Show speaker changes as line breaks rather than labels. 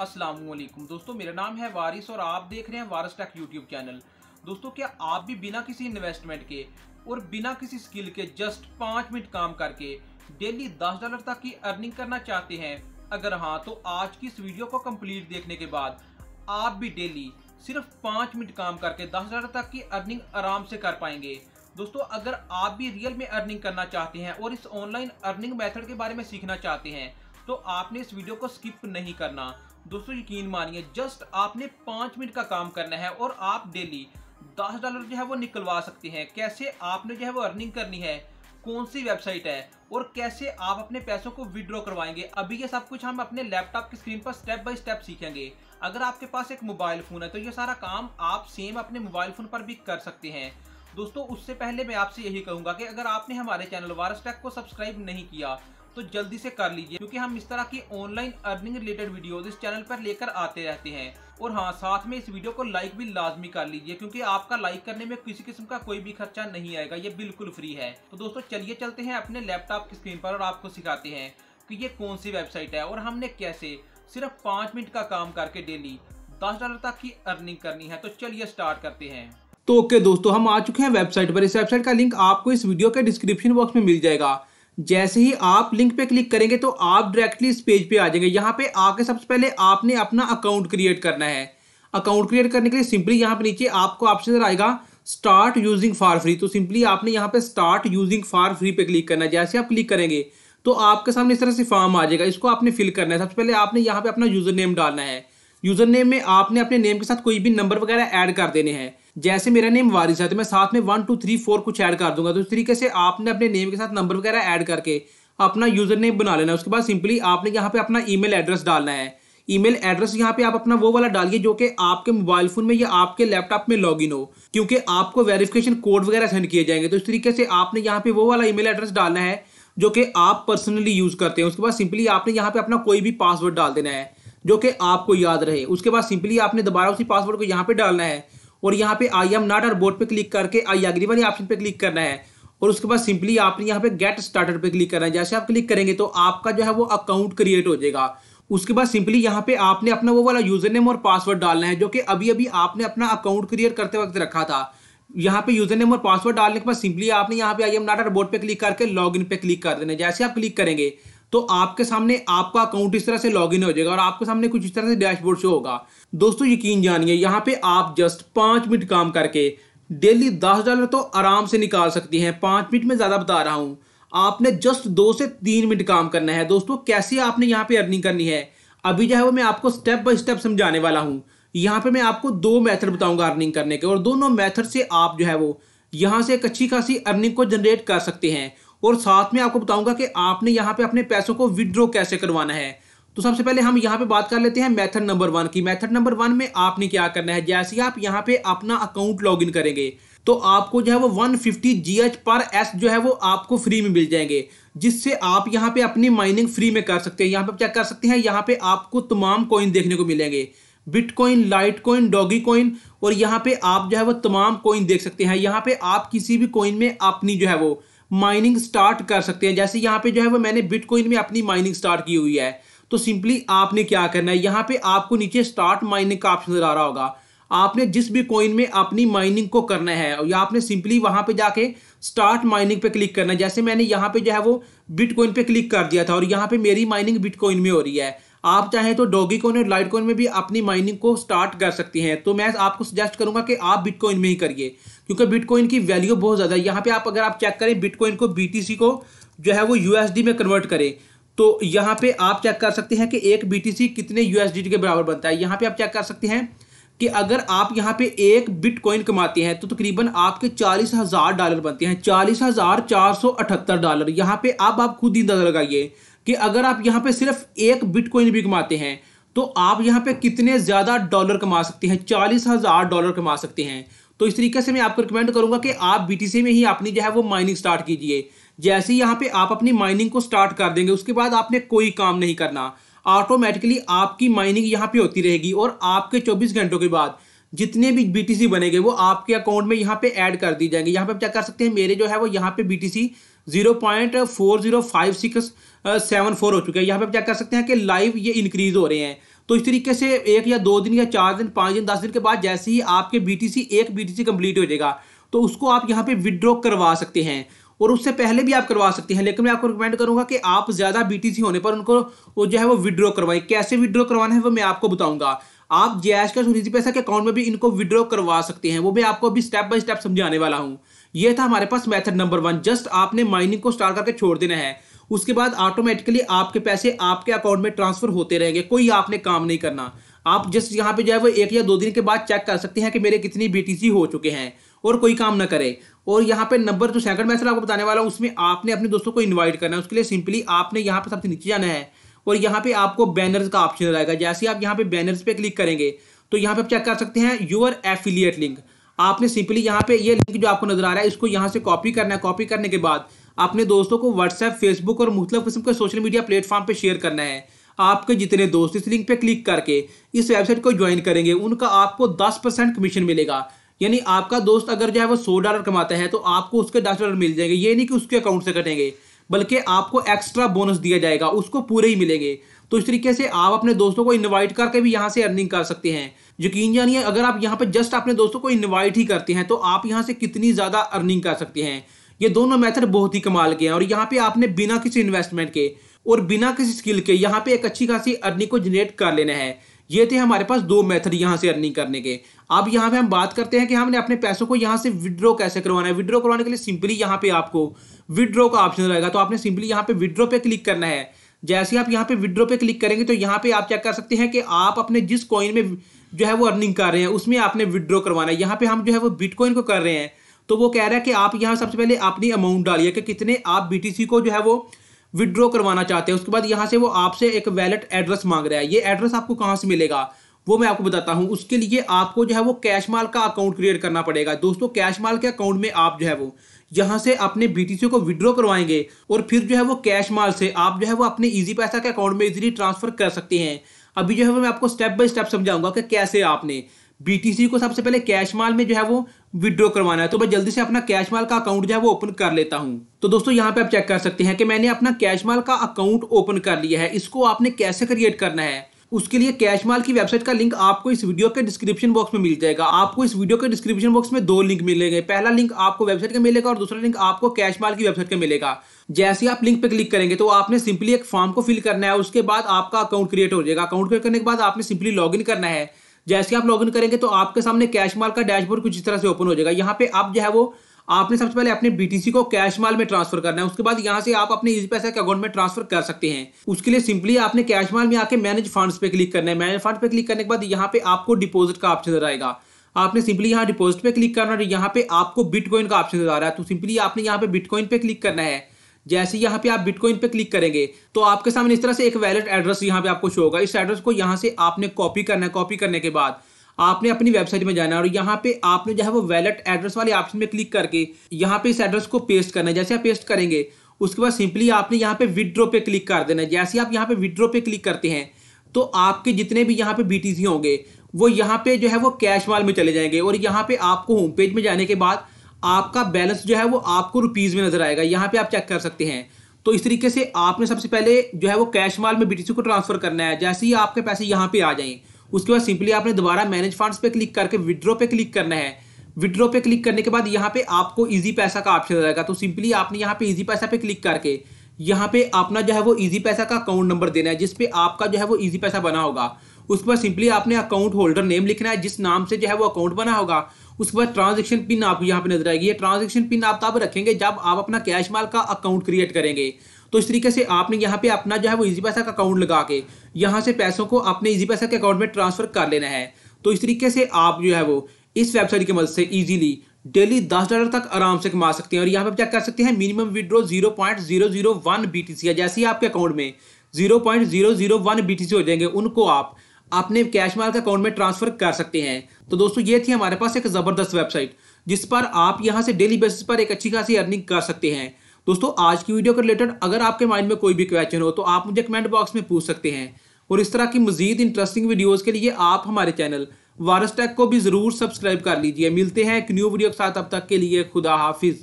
असलम दोस्तों मेरा नाम है वारिस और आप देख रहे हैं वारस टेक यूट्यूब चैनल दोस्तों क्या आप भी बिना किसी इन्वेस्टमेंट के और बिना किसी स्किल के जस्ट पाँच मिनट काम करके डेली दस डॉलर तक की अर्निंग करना चाहते हैं अगर हाँ तो आज की इस वीडियो को कंप्लीट देखने के बाद आप भी डेली सिर्फ पाँच मिनट काम करके दस डॉलर तक की अर्निंग आराम से कर पाएंगे दोस्तों अगर आप भी रियल में अर्निंग करना चाहते हैं और इस ऑनलाइन अर्निंग मेथड के बारे में सीखना चाहते हैं तो आपने इस वीडियो को स्किप नहीं करना दोस्तों यकीन मानिए जस्ट आपने पाँच मिनट का काम करना है और आप डेली दस डॉलर जो है वो निकलवा सकते हैं कैसे आपने जो है वो अर्निंग करनी है कौन सी वेबसाइट है और कैसे आप अपने पैसों को विड्रॉ करवाएंगे अभी ये सब कुछ हम अपने लैपटॉप की स्क्रीन पर स्टेप बाय स्टेप सीखेंगे अगर आपके पास एक मोबाइल फ़ोन है तो ये सारा काम आप सेम अपने मोबाइल फ़ोन पर भी कर सकते हैं दोस्तों उससे पहले मैं आपसे यही कहूँगा कि अगर आपने हमारे चैनल वारस टैक को सब्सक्राइब नहीं किया तो जल्दी से कर लीजिए क्योंकि हम इस तरह की ऑनलाइन अर्निंग रिलेटेड वीडियोस इस चैनल पर लेकर आते रहते हैं और हाँ साथ में इस वीडियो को लाइक भी लाजमी कर लीजिए क्योंकि आपका लाइक करने में किसी किस्म का कोई भी खर्चा नहीं आएगा ये बिल्कुल फ्री है तो दोस्तों चलिए चलते हैं अपने लैपटॉप की स्क्रीन पर और आपको सिखाते हैं कि ये कौन सी वेबसाइट है और हमने कैसे सिर्फ पाँच मिनट का काम करके डेली दस डॉलर तक की अर्निंग करनी है तो चलिए स्टार्ट करते हैं तो ओके दोस्तों हम आ चुके हैं वेबसाइट पर इस वेबसाइट का लिंक आपको इस वीडियो के डिस्क्रिप्शन बॉक्स में मिल जाएगा जैसे ही आप लिंक पे क्लिक करेंगे तो आप डायरेक्टली इस पेज पे आ जाएंगे यहाँ पे आके सबसे पहले आपने अपना अकाउंट क्रिएट करना है अकाउंट क्रिएट करने के लिए सिंपली यहाँ पे नीचे आपको ऑप्शन आएगा स्टार्ट यूजिंग फार फ्री तो सिंपली आपने यहाँ पे स्टार्ट यूजिंग फार फ्री पे क्लिक करना है जैसे आप क्लिक करेंगे तो आपके सामने इस तरह से फॉर्म आ जाएगा इसको आपने फिल करना है सबसे पहले आपने यहाँ पे अपना यूज़र नेम डालना है यूज़र नेम में आपने अपने नेम के साथ कोई भी नंबर वगैरह ऐड कर देने हैं जैसे मेरा नेम वारिस है तो मैं साथ में वन टू थ्री फोर कुछ ऐड कर दूंगा तो इस तरीके से आपने अपने नेम के साथ नंबर वगैरह ऐड करके अपना यूजर नेम बना लेना उसके बाद सिंपली आपने यहाँ पे अपना ईमेल एड्रेस डालना है ईमेल एड्रेस यहाँ पे आप अपना वो वाला डालिए जो कि आपके मोबाइल फोन में या आपके लैपटॉप में लॉगिन हो क्योंकि आपको वेरिफिकेशन कोड वगैरह सेंड किए जाएंगे तो इस तरीके से आपने यहाँ पे वो वाला ईमेल एड्रेस डालना है जो कि आप पर्सनली यूज करते हैं उसके बाद सिंपली आपने यहाँ पे अपना कोई भी पासवर्ड डाल देना है जो कि आपको याद रहे उसके बाद सिंपली आपने दोबारा उसी पासवर्ड को यहाँ पे डालना है और यहाँ पे आई एम नॉट और बोर्ड पे क्लिक करके आई एग्री वाली ऑप्शन पे क्लिक करना है और उसके बाद सिंपली आपने यहाँ पे गेट स्टार्टर पे क्लिक करना है जैसे आप क्लिक करेंगे तो आपका जो है वो अकाउंट क्रिएट हो जाएगा उसके बाद सिंपली यहाँ पे आपने अपना वो वाला यूजर नेम और पासवर्ड डालना है जो कि अभी अभी आपने अपना अकाउंट क्रिएट करते वक्त रखा था यहाँ पे यूजर नेम और पासवर्ड डालने के बाद सिंपली आपने यहाँ पे आई एम और बोर्ड पे क्लिक करके इन पे क्लिक कर देना जैसे आप क्लिक करेंगे तो आपके सामने आपका अकाउंट इस तरह से लॉग इन हो जाएगा और आपके सामने कुछ इस तरह से डैशबोर्ड शो होगा दोस्तों यकीन जानिए यहाँ पे आप जस्ट पाँच मिनट काम करके डेली दस डॉलर तो आराम से निकाल सकती हैं पाँच मिनट में ज़्यादा बता रहा हूँ आपने जस्ट दो से तीन मिनट काम करना है दोस्तों कैसे आपने यहाँ पे अर्निंग करनी है अभी जो है वो मैं आपको स्टेप बाय स्टेप समझाने वाला हूँ यहाँ पे मैं आपको दो मेथड बताऊंगा अर्निंग करने के और दोनों मेथड से आप जो है वो यहाँ से एक अच्छी खासी अर्निंग को जनरेट कर सकते हैं और साथ में आपको बताऊंगा कि आपने यहाँ पे अपने पैसों को विदड्रॉ कैसे करवाना है तो सबसे पहले हम यहाँ पे बात कर लेते हैं मेथड नंबर वन की मेथड नंबर वन में आपने क्या करना है जैसे ही आप यहाँ पे अपना अकाउंट लॉगिन करेंगे तो आपको जो है वो 150 फिफ्टी पर एस जो है वो आपको फ्री में मिल जाएंगे जिससे आप यहाँ पे अपनी माइनिंग फ्री में कर सकते हैं यहाँ पे क्या कर सकते हैं यहाँ पे आपको तमाम कॉइन देखने को मिलेंगे bitcoin litecoin dogecoin और यहाँ पे आप जो है वो तमाम कॉइन देख सकते हैं यहाँ पे आप किसी भी कॉइन में अपनी जो है वो माइनिंग स्टार्ट कर सकते हैं जैसे यहाँ पे जो है वो मैंने बिटकॉइन में अपनी माइनिंग स्टार्ट की हुई है तो सिंपली आपने क्या करना है यहाँ पे आपको नीचे स्टार्ट माइनिंग का ऑप्शन नजर आ रहा होगा आपने जिस भी कॉइन में अपनी माइनिंग को करना है या आपने सिंपली वहां पे जाके स्टार्ट माइनिंग पे क्लिक करना है जैसे मैंने यहाँ पे जो है वो बिटकॉइन पे क्लिक कर दिया था और यहाँ पे मेरी माइनिंग बिटकॉइन में हो रही है आप चाहें तो डॉगी कॉइन और लाइट कॉइन में भी अपनी माइनिंग को स्टार्ट कर सकती हैं तो मैं आपको सजेस्ट करूंगा कि आप बिटकॉइन में ही करिए क्योंकि बिटकॉइन की वैल्यू बहुत ज़्यादा है यहाँ पे आप अगर आप चेक करें बिटकॉइन को बीटीसी को जो है वो यूएसडी में कन्वर्ट करें तो यहाँ पे आप चेक कर सकते हैं कि एक बीटीसी कितने यूएसडी के बराबर बनता है यहाँ पे आप चेक कर सकते हैं कि अगर आप यहाँ पे एक बिटकॉइन कमाते हैं तो तकरीबन आपके चालीस हज़ार डॉलर बनते हैं चालीस हज़ार चार सौ अठहत्तर डॉलर यहाँ पे आप आप खुद ही अंदाजा लगाइए कि अगर आप यहाँ पे सिर्फ एक बिटकॉइन भी कमाते हैं तो आप यहाँ पे कितने ज़्यादा डॉलर कमा सकते हैं चालीस हज़ार डॉलर कमा सकते हैं तो इस तरीके से मैं आपको रिकमेंड करूँगा कि आप बीटीसी में ही अपनी जो है वो माइनिंग स्टार्ट कीजिए जैसे ही यहाँ आप अपनी माइनिंग को स्टार्ट कर देंगे उसके बाद आपने कोई काम नहीं करना ऑटोमेटिकली आपकी माइनिंग यहाँ पर होती रहेगी और आपके चौबीस घंटों के बाद जितने भी सी बनेंगे वो आपके अकाउंट में यहाँ पे ऐड कर दी जाएंगे यहाँ पे आप क्या कर सकते हैं मेरे जो है वो यहाँ पे C zero point four zero five six seven four हो चुके हैं यहाँ पे आप चेक कर सकते हैं कि लाइव ये इंक्रीज हो रहे हैं तो इस तरीके से एक या दो दिन या चार दिन पाँच दिन दस दिन के बाद जैसे ही आपके बीटीसी एक बी टी सी कंप्लीट हो जाएगा तो उसको आप यहाँ पे विदड्रॉ करवा सकते हैं और उससे पहले भी आप करवा सकते हैं लेकिन मैं आपको रिकमेंड करूंगा कि आप ज़्यादा बीटीसी होने पर उनको वो जो है वो विदड्रॉ करवाएं कैसे विदड्रॉ करवाना है वो मैं आपको बताऊंगा आप जैश का सुनिधि पैसा के अकाउंट में भी इनको विदड्रॉ करवा सकते हैं वो मैं आपको अभी स्टेप बाय स्टेप समझाने वाला हूँ ये था हमारे पास मेथड नंबर वन जस्ट आपने माइनिंग को स्टार्ट करके छोड़ देना है उसके बाद ऑटोमेटिकली आपके पैसे आपके अकाउंट में ट्रांसफर होते रहेंगे कोई आपने काम नहीं करना आप जस्ट यहाँ पे जो है वो एक या दो दिन के बाद चेक कर सकते हैं कि मेरे कितनी बी हो चुके हैं और कोई काम ना करे और यहाँ पे नंबर जो सेकंड मैसेज आपको बताने वाला हूँ उसमें आपने अपने दोस्तों को इनवाइट करना है उसके लिए सिंपली आपने यहाँ पे सबसे नीचे जाना है और यहाँ पे आपको बैनर्स का ऑप्शन रहेगा जैसे आप यहाँ पे बैनर्स पे क्लिक करेंगे तो यहाँ पे आप चेक कर सकते हैं योर एफिलियट लिंक आपने सिंपली यहाँ पे ये लिंक जो आपको नजर आ रहा है इसको यहाँ से कॉपी करना है कॉपी करने के बाद अपने दोस्तों को व्हाट्सएप फेसबुक और मुख्तलिफ किस्म के सोशल मीडिया प्लेटफॉर्म पर शेयर करना है आपके जितने दोस्त इस लिंक पे क्लिक करके इस वेबसाइट को ज्वाइन करेंगे उनका आपको दस परसेंट कमीशन मिलेगा यानी आपका दोस्त अगर जो है वो सौ डॉलर कमाता है तो आपको उसके दस डॉलर मिल जाएंगे ये नहीं कि उसके अकाउंट से कटेंगे बल्कि आपको एक्स्ट्रा बोनस दिया जाएगा उसको पूरे ही मिलेंगे तो इस तरीके से आप अपने दोस्तों को इनवाइट करके भी यहाँ से अर्निंग कर सकते हैं यकीन जानिए अगर आप यहाँ पर जस्ट अपने दोस्तों को इन्वाइट ही करते हैं तो आप यहाँ से कितनी ज़्यादा अर्निंग कर सकते हैं ये दोनों मेथड बहुत ही कमाल के हैं और यहाँ पे आपने बिना किसी इन्वेस्टमेंट के और बिना किसी स्किल के यहाँ पे एक अच्छी खासी अर्निंग को जनरेट कर लेना है ये थे हमारे पास दो मेथड यहाँ से अर्निंग करने के अब यहाँ पे हम बात करते हैं कि हमने अपने पैसों को यहाँ से विड्रॉ कैसे करवाना है विड्रॉ करवाने के लिए सिंपली यहाँ पे आपको विड्रो का ऑप्शन रहेगा तो आपने सिंपली यहाँ पे विड्रो पे क्लिक करना है जैसे आप यहाँ पे विड्रो पे क्लिक करेंगे तो यहाँ पे आप चेक कर सकते हैं कि आप अपने जिस कॉइन में जो है वो अर्निंग कर रहे हैं उसमें आपने विड्रॉ करवाना है यहाँ पे हम जो है वो बिटकॉइन को कर रहे हैं तो वो कह रहा है कि आप यहाँ सबसे पहले अपनी अमाउंट डालिए कि कितने आप बी को जो है वो विड्रॉ करवाना चाहते हैं उसके बाद यहाँ से वो आपसे एक वैलेट एड्रेस मांग रहा है ये एड्रेस आपको कहाँ से मिलेगा वो मैं आपको बताता हूँ उसके लिए आपको जो है वो कैश माल का अकाउंट क्रिएट करना पड़ेगा दोस्तों कैश माल के अकाउंट में आप जो है वो यहाँ से अपने बीटीसी को विड्रॉ करवाएंगे और फिर जो है वो कैश माल से आप जो है वो अपने इजी पैसा के अकाउंट में इजीली ट्रांसफर कर सकते हैं अभी जो है वो मैं आपको स्टेप बाय स्टेप समझाऊंगा कि कैसे आपने बीटीसी को सबसे पहले कैश माल में जो है वो विड्रॉ करवाना है तो मैं जल्दी से अपना कैश माल का अकाउंट जो है वो ओपन कर लेता हूं तो दोस्तों यहाँ पे आप चेक कर सकते हैं कि मैंने अपना कैश माल का अकाउंट ओपन कर लिया है इसको आपने कैसे क्रिएट करना है उसके लिए कैश माल की वेबसाइट का लिंक आपको इस वीडियो के डिस्क्रिप्शन बॉक्स में मिल जाएगा आपको इस वीडियो के डिस्क्रिप्शन बॉक्स में दो लिंक मिलेंगे पहला लिंक आपको वेबसाइट का मिलेगा और दूसरा लिंक आपको कैश माल की वेबसाइट का मिलेगा जैसे आप लिंक पर क्लिक करेंगे तो आपने सिंपली एक फॉर्म को फिल करना है उसके बाद आपका अकाउंट क्रिएट हो जाएगा अकाउंट क्रिएट करने के बाद आपने सिंपली लॉग करना है जैसे आप लॉग करेंगे तो आपके सामने कैश माल का डैशबोर्ड कुछ इस तरह से ओपन हो जाएगा यहाँ पे आप जो है वो आपने सबसे पहले अपने बीटीसी को कैश माल में ट्रांसफर करना है उसके बाद यहाँ से आप अपने इजी पैसा के अकाउंट में ट्रांसफर कर सकते हैं उसके लिए सिंपली आपने कैश माल में आके मैनेज फंड्स पे क्लिक करना है मैनेज फंड पे क्लिक करने के बाद यहाँ पे आपको डिपोजिट का ऑप्शन नजर आएगा आपने सिंपली यहाँ डिपोजिट पे क्लिक करना है यहाँ पे आपको बिटकॉइन का ऑप्शन नजर आ रहा है तो सिंपली आपने यहाँ पे बिटकॉइन पे क्लिक करना है जैसे यहाँ पे आप बिटकॉइन पे क्लिक करेंगे तो आपके सामने इस तरह से एक वैलेट एड्रेस यहाँ पे आपको शो होगा इस एड्रेस को यहाँ से आपने कॉपी करना है कॉपी करने के बाद आपने अपनी वेबसाइट में जाना है और यहाँ पे आपने जो है वो वैलेट एड्रेस वाले ऑप्शन में क्लिक करके यहाँ पे इस एड्रेस को पेस्ट करना है जैसे आप पेस्ट करेंगे उसके बाद सिंपली आपने यहाँ पे विड्रो पे क्लिक कर देना है जैसे आप यहाँ पे विड्रो पे क्लिक करते हैं तो आपके जितने भी यहाँ पे बी होंगे वो यहाँ पे जो है वो कैश वाल में चले जाएंगे और यहाँ पे आपको होम पेज में जाने के बाद आपका बैलेंस जो है वो आपको रुपीज़ में नजर आएगा यहाँ पे आप चेक कर सकते हैं तो इस तरीके से आपने सबसे पहले जो है वो कैश माल में बीटीसी को ट्रांसफर करना है जैसे ही आपके पैसे यहाँ पे आ जाएं उसके बाद सिंपली आपने दोबारा मैनेज फंड्स पे क्लिक करके विद्रो पे क्लिक करना है विड्रो पे क्लिक करने के बाद यहाँ पे आपको इजी पैसा का ऑप्शन आएगा तो सिंपली आपने यहाँ पे इजी पैसा पे क्लिक करके यहाँ पे अपना जो है वो इजी पैसा का अकाउंट नंबर देना है जिसपे आपका जो है वो इजी पैसा बना होगा उस पर सिंपली आपने अकाउंट होल्डर नेम लिखना है जिस नाम से जो है वो अकाउंट बना होगा उसके बाद ट्रांजेक्शन पिन आपको यहाँ पे नजर आएगी ट्रांजेक्शन पिन आप तब रखेंगे जब आप अपना कैश माल का अकाउंट क्रिएट करेंगे तो इस तरीके से आपने यहाँ पे अपना जो है वो इजी पैसा का अकाउंट लगा के यहाँ से पैसों को अपने इजी पैसा के अकाउंट में ट्रांसफर कर लेना है तो इस तरीके से आप जो है वो इस वेबसाइट की मदद से ईजिली डेली दस डॉलर तक आराम से कमा सकते हैं और यहाँ पे चेक कर सकते हैं minimum withdraw zero point zero zero one B T C है जैसे ही आपके अकाउंट में zero point zero zero one B T C हो जाएंगे उनको आप अपने कैश मार्क अकाउंट में ट्रांसफर कर सकते हैं तो दोस्तों ये थी हमारे पास एक ज़बरदस्त वेबसाइट जिस पर आप यहाँ से डेली बेसिस पर एक अच्छी खासी अर्निंग कर सकते हैं दोस्तों आज की वीडियो के रिलेटेड अगर आपके माइंड में कोई भी क्वेश्चन हो तो आप मुझे कमेंट बॉक्स में पूछ सकते हैं और इस तरह की मजीद इंटरेस्टिंग वीडियोज़ के लिए आप हमारे चैनल वारस को भी ज़रूर सब्सक्राइब कर लीजिए मिलते हैं एक न्यू वीडियो के साथ अब तक के लिए खुदा हाफिज़